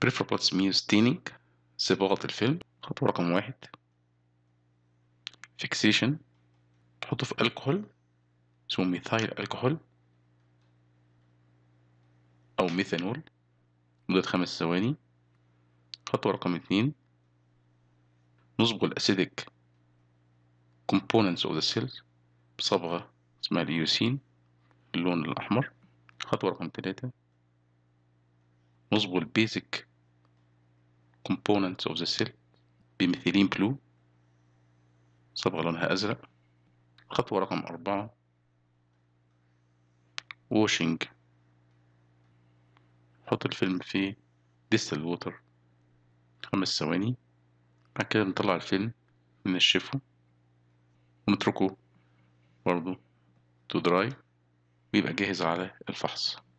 preferable means staining صباغة الفيلم خطوة رقم واحد fixation تحطه في الكحول اسمه ميثايل الكحول أو ميثانول مدة خمس ثواني خطوة رقم اتنين نصبغ الأسيدك components of the سيلز بصبغة اسمها اليوسين اللون الأحمر خطوة رقم تلاتة نصبغ البيزك components of the cell بميثيلين بلو صبغة لونها أزرق خطوة رقم أربعة washing حط الفيلم في ديستل ووتر خمس ثواني بعد كده نطلع الفيلم ننشفه ونتركه برضه to dry ويبقى جاهز على الفحص